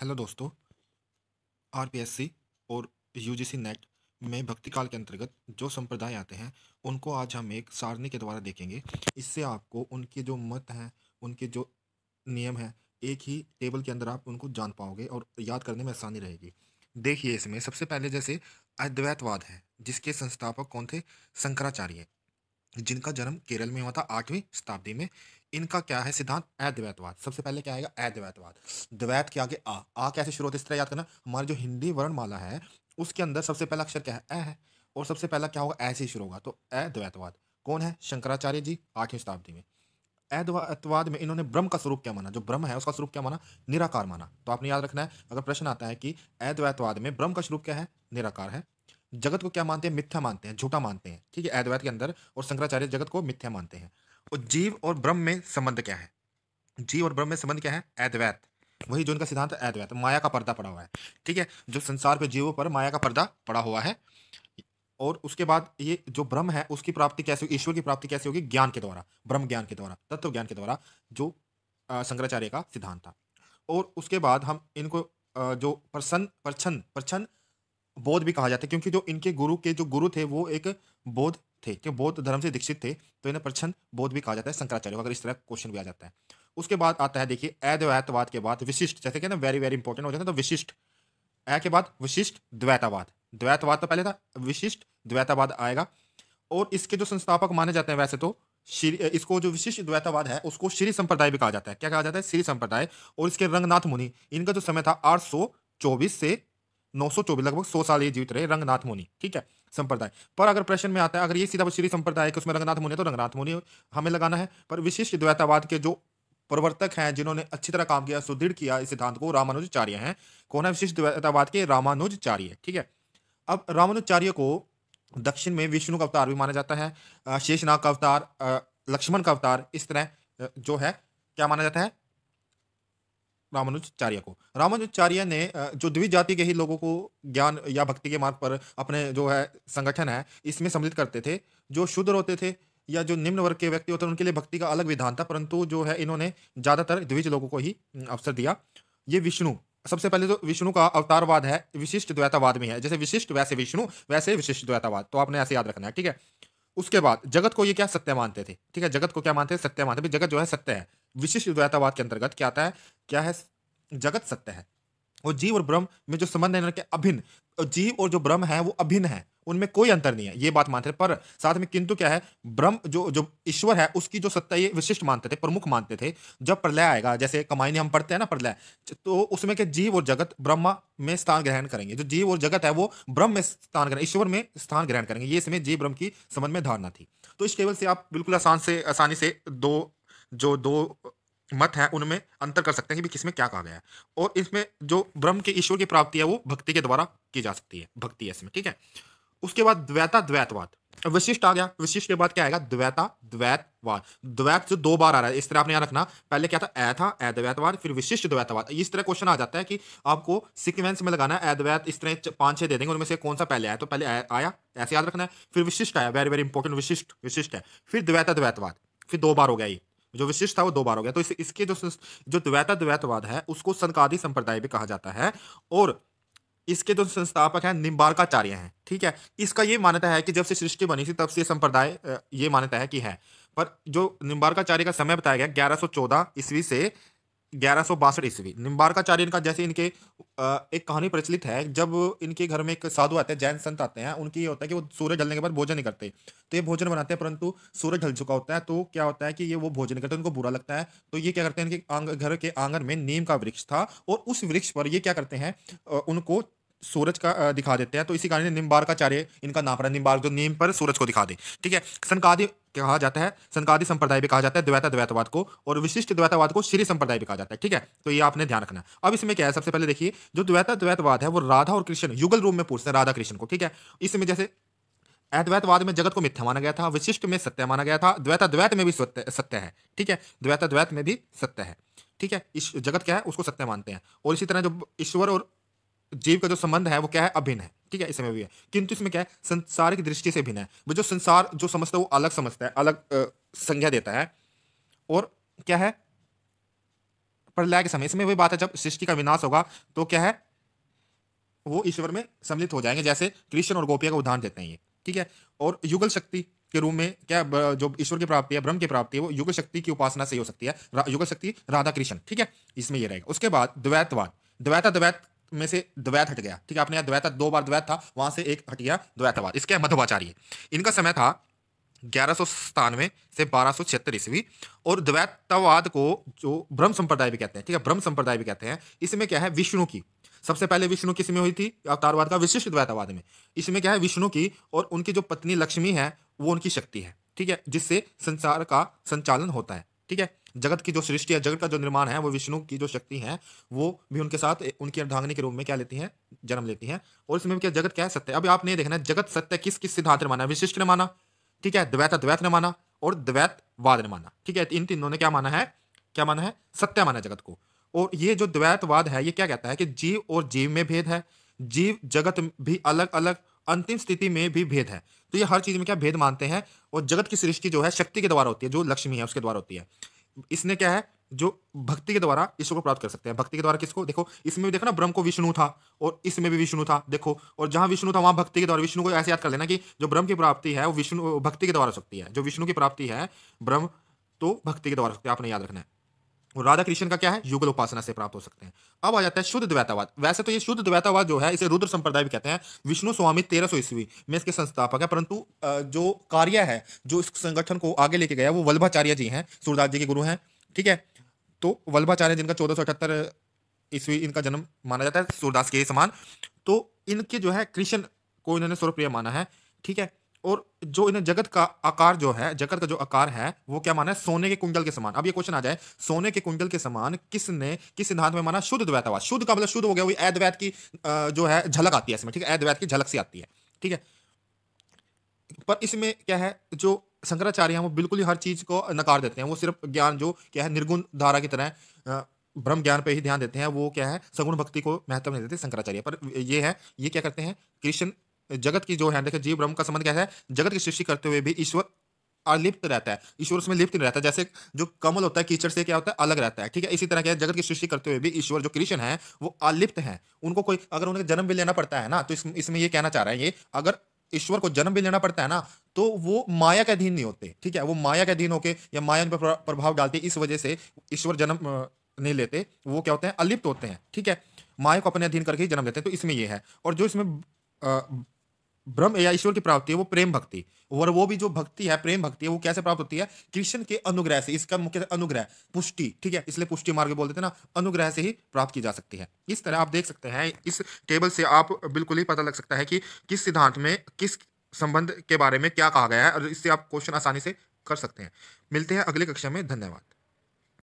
hello दोस्तों RPSC और UGC net में भक्ति काल के अंतर्गत जो संप्रदाय आते हैं उनको आज हम एक सारणी के द्वारा देखेंगे इससे आपको उनके जो मत हैं उनके जो नियम हैं एक ही टेबल के अंदर आप उनको जान पाओगे और याद करने में आसानी रहेगी देखिए इसमें सबसे पहले जैसे अद्वैतवाद है जिसके संस्थापक कौन थे शंकराचार्य जिनका जन्म केरल में हुआ था आठवीं शताब्दी में इनका क्या है सिद्धांत अद्वैतवाद सबसे पहले क्या आएगा अद्वैतवाद द्वैत के आगे आ आ कैसे शुरू होता है इस तरह याद करना हमारी जो हिंदी वर्णमाला है उसके अंदर सबसे पहला अक्षर क्या है ए है और सबसे पहला क्या होगा ऐसे ही शुरू होगा तो अद्वैतवाद कौन है शंकराचार्य जी आठवीं शताब्दी में अद्वैतवाद में इन्होंने ब्रह्म का स्वरूप क्या माना जो ब्रह्म है उसका स्वरूप क्या माना निराकार माना तो आपने याद रखना है अगर प्रश्न आता है कि अद्वैतवाद में ब्रह्म का स्वरूप क्या है निराकार है जगत को क्या मानते हैं मिथ्या मानते हैं झूठा मानते हैं ठीक है अद्वैत के अंदर और शंकराचार्य जगत को मिथ्या मानते हैं और जीव और ब्रह्म में संबंध क्या है जीव और ब्रह्म में संबंध क्या है अद्वैत वही जो इनका सिद्धांत है अद्वैत माया का पर्दा पड़ा हुआ है ठीक है जो संसार के जीवों पर माया का पर्दा पड़ा हुआ है और उसके बाद ये जो ब्रह्म है उसकी प्राप्ति कैसे होगी ईश्वर की प्राप्ति कैसे होगी ज्ञान के द्वारा ब्रह्म ज्ञान के द्वारा तत्व ज्ञान के द्वारा जो शंकराचार्य का सिद्धांत था और उसके बाद हम इनको जो प्रसन्न प्रछन्न प्रछन्न बोध भी कहा जाता है क्योंकि जो इनके गुरु के जो गुरु थे वो एक बोध थे कि बौद्ध धर्म से दीक्षित थे तो इन्हें प्रच्छन्न बौद्ध भी कहा जाता है शंकराचार्य अगर इस तरह क्वेश्चन भी आ जाता है उसके बाद आता है देखिए अद्वैतवाद के बाद विशिष्ट जैसे कि ना वेरी वेरी इंपॉर्टेंट हो जाता है तो विशिष्ट ए के बाद विशिष्ट द्वैतावाद द्वैतवाद तो पहले था विशिष्ट द्वैतावाद आएगा और इसके जो संस्थापक माने जाते हैं वैसे तो श्री इसको जो विशिष्ट द्वैतावाद है उसको श्री संप्रदाय भी कहा जाता है क्या कहा जाता है श्री संप्रदाय और इसके रंगनाथ मुनि इनका जो समय था आठ से नौ लगभग सौ साल ये जीवित रहे रंगनाथ मुनि ठीक है संप्रदाय पर अगर प्रश्न में आता है अगर ये सीधा श्री संप्रदाय उसमें रंगनाथ मुनि है तो रंगनाथ मुनि हमें लगाना है पर विशिष्ट द्वैतावाद के जो प्रवर्तक हैं जिन्होंने अच्छी तरह काम किया सुदृढ़ किया इस सिद्धांत को रामानुजाचार्य हैं कौन है विशिष्ट द्वैतावाद के रामानुजाचार्य ठीक है अब रामानुजाचार्य को दक्षिण में विष्णु का अवतार भी माना जाता है शेषनाग का अवतार लक्ष्मण का अवतार इस तरह जो है क्या माना जाता है रामानुजाचार्य को रामानुजाचार्य ने जो द्विजाति के ही लोगों को ज्ञान या भक्ति के मार्ग पर अपने जो है संगठन है इसमें सम्मिलित करते थे जो शुद्ध होते थे या जो निम्न वर्ग के व्यक्ति होते हैं उनके लिए भक्ति का अलग विधान था परंतु जो है इन्होंने ज़्यादातर द्विज लोगों को ही अवसर दिया ये विष्णु सबसे पहले तो विष्णु का अवतारवाद है विशिष्ट द्वैतावाद में है जैसे विशिष्ट वैसे विष्णु वैसे विशिष्ट द्वैतावाद तो आपने ऐसे याद रखना है ठीक है उसके बाद जगत को ये क्या सत्य मानते थे ठीक है जगत को क्या मानते थे सत्य मानते जगत जो है सत्य है विशिष्ट द्वैतावाद के अंतर्गत क्या आता है क्या है जगत सत्य है और जीव और ब्रह्म में जो संबंध है अभिन्न जीव और जो ब्रह्म है वो अभिन्न है उनमें कोई अंतर नहीं है ये बात मानते पर साथ में किंतु क्या है ब्रह्म जो जो ईश्वर है उसकी जो सत्ता ये विशिष्ट मानते थे प्रमुख मानते थे जब प्रलय आएगा जैसे कमाइनी हम पढ़ते हैं ना प्रलय तो उसमें के जीव और जगत ब्रह्म में स्थान ग्रहण करेंगे जो जीव और जगत है वो ब्रह्म में स्थान ग्रहण ईश्वर में स्थान ग्रहण करेंगे ये इसमें जीव ब्रह्म की संबंध में धारणा थी तो इस टेबल से आप बिल्कुल आसान से आसानी से दो जो दो मत है उनमें अंतर कर सकते हैं कि किसमें क्या कहा गया है और इसमें जो ब्रह्म के ईश्वर की प्राप्ति है वो भक्ति के द्वारा की जा सकती है भक्ति है इसमें ठीक है उसके बाद द्वैता द्वैतवाद विशिष्ट आ गया विशिष्ट के बाद क्या आएगा द्वैता द्वैतवाद द्वैत जो दो बार आ रहा है इस तरह आपने यहाँ रखना पहले क्या था ए था अद्वैतवाद फिर विशिष्ट द्वैतवाद इस तरह क्वेश्चन आ जाता है कि आपको सिक्वेंस में लगाना है अद्वैत इस तरह पांच छह दे देंगे उनमें से कौन सा पहले आया तो पहले आया ऐसे याद रखना है फिर विशिष्ट आया वेरी वेरी इंपॉर्टेंट विशिष्ट विशिष्ट है फिर द्वैता द्वैतवाद फिर दो बार हो गया ये जो विशिष्ट था वो दो बार हो गया तो इस, इसके जो जो द्वैता द्वैतवाद है उसको सनकादि संप्रदाय भी कहा जाता है और इसके जो संस्थापक हैं निम्बारकाचार्य हैं ठीक है इसका ये मान्यता है कि जब से सृष्टि बनी थी तब से संप्रदाय ये मान्यता है कि है पर जो निम्बारकाचार्य का समय बताया गया ग्यारह सौ ईस्वी से ग्यारह सौ बासठ ईस्वी निम्बारकाचार्य इनका जैसे इनके एक कहानी प्रचलित है जब इनके घर में एक साधु आते हैं जैन संत आते हैं उनकी ये होता है कि वो सूर्य ढलने के बाद भोजन नहीं करते तो ये भोजन बनाते हैं परंतु सूर्य ढल चुका होता है तो क्या होता है कि ये वो भोजन नहीं करते उनको बुरा लगता है तो ये क्या करते हैं इनके आंग, घर के आंगन में नीम का वृक्ष था और उस वृक्ष पर ये क्या करते हैं उनको सूरज का दिखा देते हैं तो इसी कारण निम्बार का चार्य इनका नाम पड़ा निम्बार जो नीम पर सूरज को दिखा दे ठीक है सनकादि कहा जाता है सनकादि संप्रदाय भी कहा जाता है द्वैता द्वैतवाद को और विशिष्ट द्वैतवाद को श्री संप्रदाय भी कहा जाता है ठीक है तो ये आपने ध्यान रखना अब इसमें क्या है सबसे पहले देखिए जो द्वैता द्वैतवाद है वो राधा और कृष्ण युगल रूप में पूछते हैं राधा कृष्ण को ठीक है इसमें जैसे अद्वैतवाद में जगत को मिथ्या माना गया था विशिष्ट में सत्य माना गया था द्वैता द्वैत में भी सत्य है ठीक है द्वैता द्वैत में भी सत्य है ठीक है इस जगत क्या है उसको सत्य मानते हैं और इसी तरह जो ईश्वर और जीव का जो संबंध है वो क्या है अभिन्न है ठीक है इसमें भी है किंतु इसमें क्या है संसार की दृष्टि से भिन्न है वो जो संसार जो समझता है वो अलग समझता है अलग संज्ञा देता है और क्या है प्रलय के समय इसमें वही बात है जब सृष्टि का विनाश होगा तो क्या है वो ईश्वर में सम्मिलित हो जाएंगे जैसे कृष्ण और गोपिया का उदाहरण देते हैं ये ठीक है और युगल शक्ति के रूप में क्या जो ईश्वर की प्राप्ति है ब्रह्म की प्राप्ति है वो युगल शक्ति की उपासना से ही हो सकती है युगल शक्ति राधा कृष्ण ठीक है इसमें ये रहेगा उसके बाद द्वैतवाद द्वैता द्वैत में से द्वैत हट गया ठीक है आपने द्वैत दो बार द्वैत था वहां से एक हट गया द्वैतवाद इसके मध्वाचार्य इनका समय था ग्यारह सौ से बारह सौ छिहत्तर ईस्वी और द्वैतवाद को जो ब्रह्म संप्रदाय भी कहते हैं ठीक है ब्रह्म संप्रदाय भी कहते हैं इसमें क्या है विष्णु की सबसे पहले विष्णु किस में हुई थी अवतारवाद का विशिष्ट द्वैतवाद में इसमें क्या है विष्णु की और उनकी जो पत्नी लक्ष्मी है वो उनकी शक्ति है ठीक है जिससे संसार का संचालन होता है ठीक है जगत की जो सृष्टि है जगत का जो निर्माण है वो विष्णु की जो शक्ति है वो भी उनके साथ उनकी अर्धांगनी के रूप में क्या लेती है जन्म लेती है और इसमें क्या जगत क्या है सत्य अभी आपने देखना है जगत सत्य किस किस सिद्धांत ने माना विशिष्ट ने माना ठीक है द्वैत अद्वैत ने माना और द्वैतवाद ने माना ठीक है इन तीनों ने क्या माना है क्या माना है सत्य माना जगत को और ये जो द्वैतवाद है ये क्या कहता है कि जीव और जीव में भेद है जीव जगत भी अलग अलग अंतिम स्थिति में भी भेद है तो ये हर चीज़ में क्या भेद मानते हैं और जगत की सृष्टि जो है शक्ति के द्वारा होती है जो लक्ष्मी है उसके द्वारा होती है इसने क्या है जो भक्ति के द्वारा ईश्वर को प्राप्त कर सकते हैं भक्ति के द्वारा किसको देखो इसमें भी देखो ना ब्रह्म को विष्णु था और इसमें भी विष्णु था देखो और जहां विष्णु था वहां भक्ति के द्वारा विष्णु को ऐसे याद कर लेना कि जो ब्रह्म की प्राप्ति है वो विष्णु भक्ति के द्वारा सकती है जो विष्णु की प्राप्ति है ब्रह्म तो भक्ति के द्वारा सकती है आपने याद रखना है और राधा कृष्ण का क्या है युगल उपासना से प्राप्त हो सकते हैं अब आ जाता है शुद्ध द्वैतावाद वैसे तो ये शुद्ध द्वैतावाद जो है इसे रुद्र संप्रदाय भी कहते हैं विष्णु स्वामी तेरह सौ ईस्वी में इसके संस्थापक है परंतु जो कार्य है जो इस संगठन को आगे लेके गया वो वल्भाचार्य जी हैं सूरदास जी के गुरु हैं ठीक है तो वल्भाचार्य जिनका चौदह सौ अठहत्तर ईस्वी इनका जन्म माना जाता है सूरदास के समान तो इनके जो है कृष्ण को इन्होंने सर्वप्रिय माना है ठीक है और जो इन्हें जगत का आकार जो है जगत का जो आकार है वो क्या माना है सोने के कुंडल के समान अब ये क्वेश्चन आ जाए सोने के कुंडल के समान किसने किस सिद्धांत में माना शुद्ध द्वैतवाद शुद्ध का मतलब शुद्ध हो गया वही अद्वैत की जो है झलक आती है इसमें ठीक है अद्वैत की झलक सी आती है ठीक है पर इसमें क्या है जो शंकराचार्य हैं वो बिल्कुल ही हर चीज़ को नकार देते हैं वो सिर्फ ज्ञान जो क्या है निर्गुण धारा की तरह ब्रह्म ज्ञान पे ही ध्यान देते हैं वो क्या है सगुण भक्ति को महत्व नहीं देते शंकराचार्य पर ये है ये क्या करते हैं कृष्ण जगत की जो है देखिए जीव ब्रह्म का संबंध क्या है जगत की सृष्टि करते हुए भी ईश्वर अलिप्त रहता है ईश्वर उसमें लिप्त नहीं रहता जैसे जो कमल होता है कीचड़ से क्या होता है अलग रहता है ठीक है इसी तरह क्या जगत की सृष्टि करते हुए भी ईश्वर जो कृष्ण है वो अलिप्त है उनको कोई अगर उन्हें जन्म भी लेना पड़ता है ना तो इसमें ये कहना चाह रहे हैं ये अगर ईश्वर को जन्म भी लेना पड़ता है ना तो वो माया के अधीन नहीं होते ठीक है वो माया के अधीन होके या माया उन पर प्रभाव डालती इस वजह से ईश्वर जन्म नहीं लेते वो क्या होते हैं अलिप्त होते हैं ठीक है माया को अपने अधीन करके ही जन्म लेते हैं तो इसमें ये है और जो इसमें ब्रह्म या ईश्वर की प्राप्ति है वो प्रेम भक्ति और वो भी जो भक्ति है प्रेम भक्ति है वो कैसे प्राप्त होती है कृष्ण के अनुग्रह से इसका मुख्य अनुग्रह पुष्टि ठीक है इसलिए पुष्टि मार्ग बोल देते ना अनुग्रह से ही प्राप्त की जा सकती है इस तरह आप देख सकते हैं इस टेबल से आप बिल्कुल ही पता लग सकता है कि किस सिद्धांत में किस संबंध के बारे में क्या कहा गया है और इससे आप क्वेश्चन आसानी से कर सकते हैं मिलते हैं अगले कक्षा में धन्यवाद